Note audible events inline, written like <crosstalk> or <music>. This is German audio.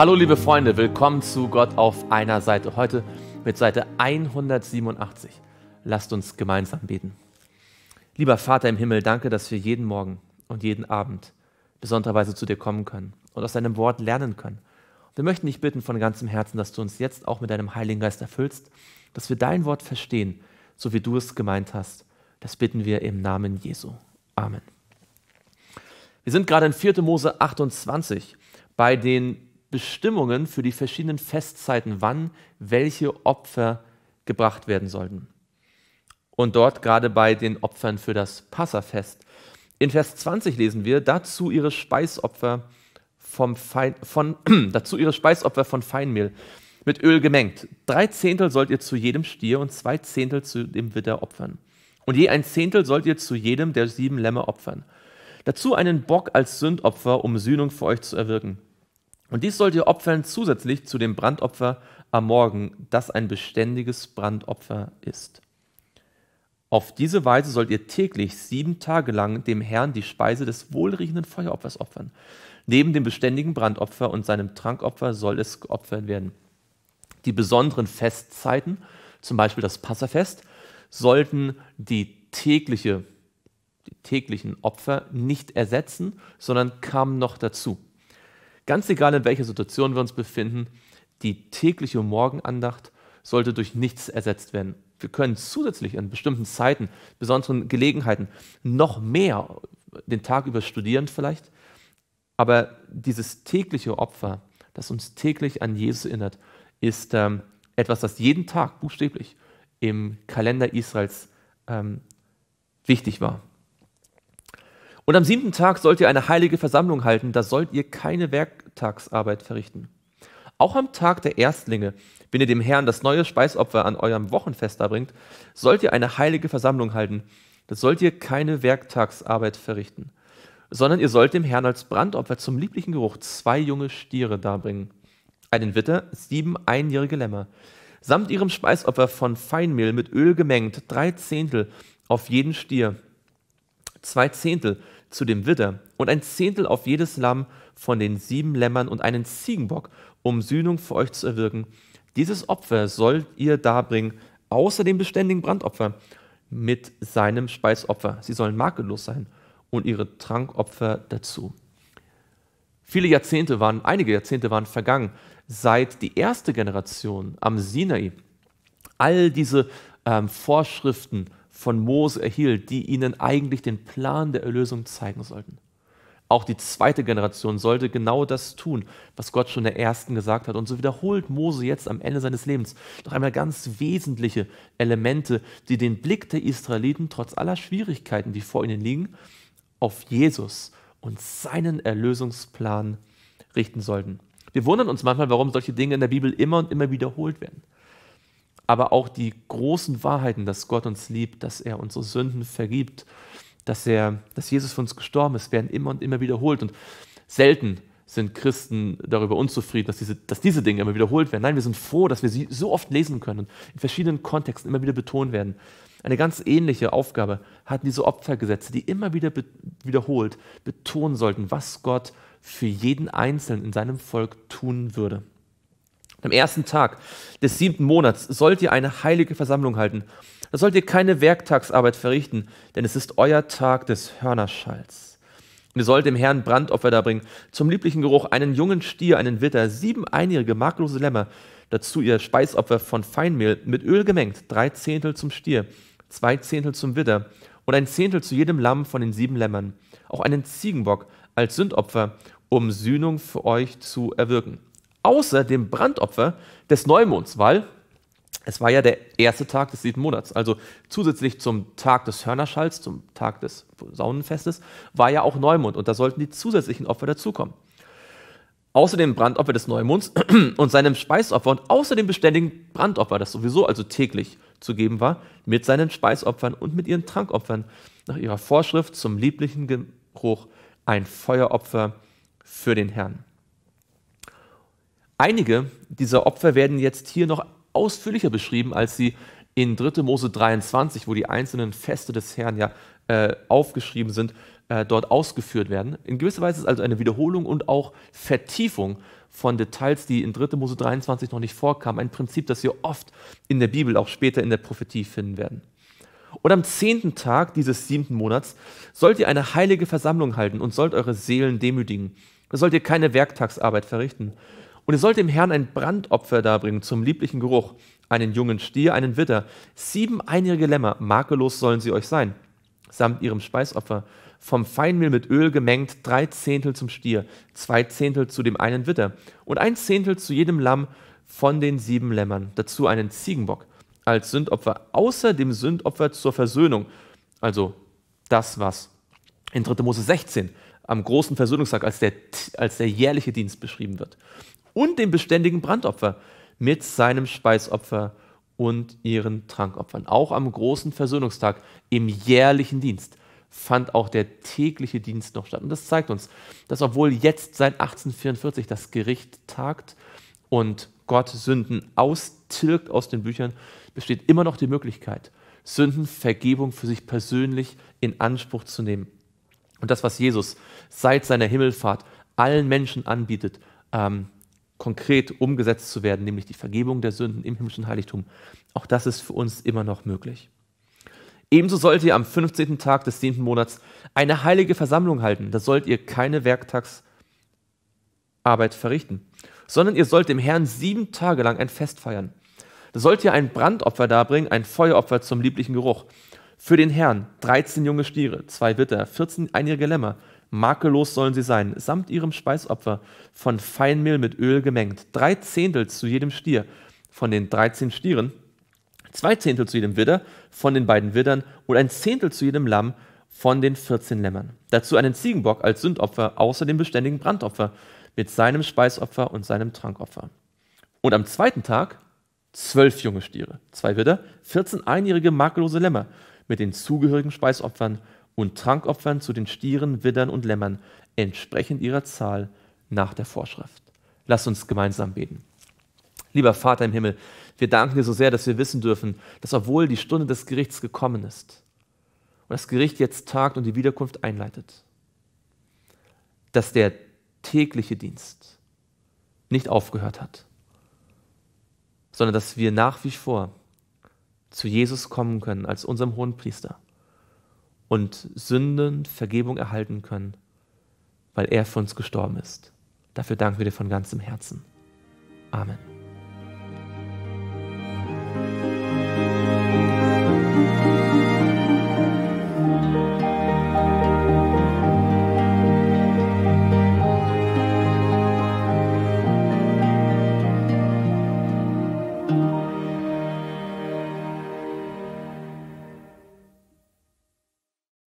Hallo liebe Freunde, willkommen zu Gott auf einer Seite. Heute mit Seite 187. Lasst uns gemeinsam beten. Lieber Vater im Himmel, danke, dass wir jeden Morgen und jeden Abend besonderweise zu dir kommen können und aus deinem Wort lernen können. Wir möchten dich bitten von ganzem Herzen, dass du uns jetzt auch mit deinem Heiligen Geist erfüllst, dass wir dein Wort verstehen, so wie du es gemeint hast. Das bitten wir im Namen Jesu. Amen. Wir sind gerade in 4. Mose 28 bei den Bestimmungen für die verschiedenen Festzeiten, wann welche Opfer gebracht werden sollten. Und dort gerade bei den Opfern für das Passafest. In Vers 20 lesen wir dazu ihre Speisopfer vom Fein, von, <clears throat> dazu ihre Speisopfer von Feinmehl mit Öl gemengt. Drei Zehntel sollt ihr zu jedem Stier und zwei Zehntel zu dem Witter opfern. Und je ein Zehntel sollt ihr zu jedem der sieben Lämmer opfern. Dazu einen Bock als Sündopfer, um Sühnung für euch zu erwirken. Und dies sollt ihr opfern zusätzlich zu dem Brandopfer am Morgen, das ein beständiges Brandopfer ist. Auf diese Weise sollt ihr täglich sieben Tage lang dem Herrn die Speise des wohlriechenden Feueropfers opfern. Neben dem beständigen Brandopfer und seinem Trankopfer soll es geopfert werden. Die besonderen Festzeiten, zum Beispiel das Passafest, sollten die, tägliche, die täglichen Opfer nicht ersetzen, sondern kamen noch dazu. Ganz egal, in welcher Situation wir uns befinden, die tägliche Morgenandacht sollte durch nichts ersetzt werden. Wir können zusätzlich an bestimmten Zeiten, besonderen Gelegenheiten noch mehr den Tag über studieren vielleicht, aber dieses tägliche Opfer, das uns täglich an Jesus erinnert, ist ähm, etwas, das jeden Tag buchstäblich im Kalender Israels ähm, wichtig war. Und am siebten Tag sollt ihr eine heilige Versammlung halten, da sollt ihr keine Werktagsarbeit verrichten. Auch am Tag der Erstlinge, wenn ihr dem Herrn das neue Speisopfer an eurem Wochenfest darbringt, sollt ihr eine heilige Versammlung halten, da sollt ihr keine Werktagsarbeit verrichten, sondern ihr sollt dem Herrn als Brandopfer zum lieblichen Geruch zwei junge Stiere darbringen, einen Witter, sieben einjährige Lämmer, samt ihrem Speisopfer von Feinmehl mit Öl gemengt, drei Zehntel auf jeden Stier, zwei Zehntel zu dem Widder und ein Zehntel auf jedes Lamm von den sieben Lämmern und einen Ziegenbock, um Sühnung für euch zu erwirken. Dieses Opfer sollt ihr darbringen, außer dem beständigen Brandopfer, mit seinem Speisopfer. Sie sollen makellos sein und ihre Trankopfer dazu. Viele Jahrzehnte waren, einige Jahrzehnte waren vergangen, seit die erste Generation am Sinai all diese ähm, Vorschriften von Mose erhielt, die ihnen eigentlich den Plan der Erlösung zeigen sollten. Auch die zweite Generation sollte genau das tun, was Gott schon der ersten gesagt hat. Und so wiederholt Mose jetzt am Ende seines Lebens noch einmal ganz wesentliche Elemente, die den Blick der Israeliten trotz aller Schwierigkeiten, die vor ihnen liegen, auf Jesus und seinen Erlösungsplan richten sollten. Wir wundern uns manchmal, warum solche Dinge in der Bibel immer und immer wiederholt werden aber auch die großen Wahrheiten, dass Gott uns liebt, dass er unsere Sünden vergibt, dass, er, dass Jesus für uns gestorben ist, werden immer und immer wiederholt. Und selten sind Christen darüber unzufrieden, dass diese, dass diese Dinge immer wiederholt werden. Nein, wir sind froh, dass wir sie so oft lesen können und in verschiedenen Kontexten immer wieder betont werden. Eine ganz ähnliche Aufgabe hatten diese Opfergesetze, die immer wieder be wiederholt betonen sollten, was Gott für jeden Einzelnen in seinem Volk tun würde. Am ersten Tag des siebten Monats sollt ihr eine heilige Versammlung halten. Da sollt ihr keine Werktagsarbeit verrichten, denn es ist euer Tag des Hörnerschalls. ihr sollt dem Herrn Brandopfer darbringen, zum lieblichen Geruch einen jungen Stier, einen Witter, sieben einjährige makellose Lämmer, dazu ihr Speisopfer von Feinmehl mit Öl gemengt, drei Zehntel zum Stier, zwei Zehntel zum Witter und ein Zehntel zu jedem Lamm von den sieben Lämmern, auch einen Ziegenbock als Sündopfer, um Sühnung für euch zu erwirken außer dem Brandopfer des Neumonds, weil es war ja der erste Tag des siebten Monats. Also zusätzlich zum Tag des Hörnerschalls, zum Tag des Saunenfestes, war ja auch Neumond und da sollten die zusätzlichen Opfer dazukommen. Außer dem Brandopfer des Neumonds <clears throat> und seinem Speisopfer und außer dem beständigen Brandopfer, das sowieso also täglich zu geben war, mit seinen Speisopfern und mit ihren Trankopfern nach ihrer Vorschrift zum lieblichen Geruch ein Feueropfer für den Herrn. Einige dieser Opfer werden jetzt hier noch ausführlicher beschrieben, als sie in 3. Mose 23, wo die einzelnen Feste des Herrn ja äh, aufgeschrieben sind, äh, dort ausgeführt werden. In gewisser Weise ist also eine Wiederholung und auch Vertiefung von Details, die in 3. Mose 23 noch nicht vorkamen. Ein Prinzip, das wir oft in der Bibel, auch später in der Prophetie finden werden. Und am zehnten Tag dieses siebten Monats sollt ihr eine heilige Versammlung halten und sollt eure Seelen demütigen. Da sollt ihr keine Werktagsarbeit verrichten, und ihr sollt dem Herrn ein Brandopfer darbringen zum lieblichen Geruch, einen jungen Stier, einen Witter, sieben einjährige Lämmer, makellos sollen sie euch sein, samt ihrem Speisopfer, vom Feinmehl mit Öl gemengt, drei Zehntel zum Stier, zwei Zehntel zu dem einen Witter und ein Zehntel zu jedem Lamm von den sieben Lämmern, dazu einen Ziegenbock als Sündopfer, außer dem Sündopfer zur Versöhnung, also das, was in 3. Mose 16 am großen Versöhnungstag als der, als der jährliche Dienst beschrieben wird und dem beständigen Brandopfer mit seinem Speisopfer und ihren Trankopfern. Auch am großen Versöhnungstag im jährlichen Dienst fand auch der tägliche Dienst noch statt. Und das zeigt uns, dass obwohl jetzt seit 1844 das Gericht tagt und Gott Sünden austilgt aus den Büchern, besteht immer noch die Möglichkeit, Sündenvergebung für sich persönlich in Anspruch zu nehmen. Und das, was Jesus seit seiner Himmelfahrt allen Menschen anbietet, ähm, konkret umgesetzt zu werden, nämlich die Vergebung der Sünden im himmlischen Heiligtum. Auch das ist für uns immer noch möglich. Ebenso sollt ihr am 15. Tag des 10. Monats eine heilige Versammlung halten. Da sollt ihr keine Werktagsarbeit verrichten, sondern ihr sollt dem Herrn sieben Tage lang ein Fest feiern. Da sollt ihr ein Brandopfer darbringen, ein Feueropfer zum lieblichen Geruch. Für den Herrn 13 junge Stiere, zwei Witter, 14 einjährige Lämmer, Makellos sollen sie sein, samt ihrem Speisopfer, von Feinmehl mit Öl gemengt. Drei Zehntel zu jedem Stier von den 13 Stieren, zwei Zehntel zu jedem Widder von den beiden Widdern und ein Zehntel zu jedem Lamm von den 14 Lämmern. Dazu einen Ziegenbock als Sündopfer, außer dem beständigen Brandopfer, mit seinem Speisopfer und seinem Trankopfer. Und am zweiten Tag zwölf junge Stiere, zwei Widder, 14 einjährige makellose Lämmer mit den zugehörigen Speisopfern und Trankopfern zu den Stieren, Widdern und Lämmern, entsprechend ihrer Zahl nach der Vorschrift. Lasst uns gemeinsam beten. Lieber Vater im Himmel, wir danken dir so sehr, dass wir wissen dürfen, dass obwohl die Stunde des Gerichts gekommen ist und das Gericht jetzt tagt und die Wiederkunft einleitet, dass der tägliche Dienst nicht aufgehört hat, sondern dass wir nach wie vor zu Jesus kommen können als unserem hohen Priester und Sünden Vergebung erhalten können, weil er für uns gestorben ist. Dafür danken wir dir von ganzem Herzen. Amen.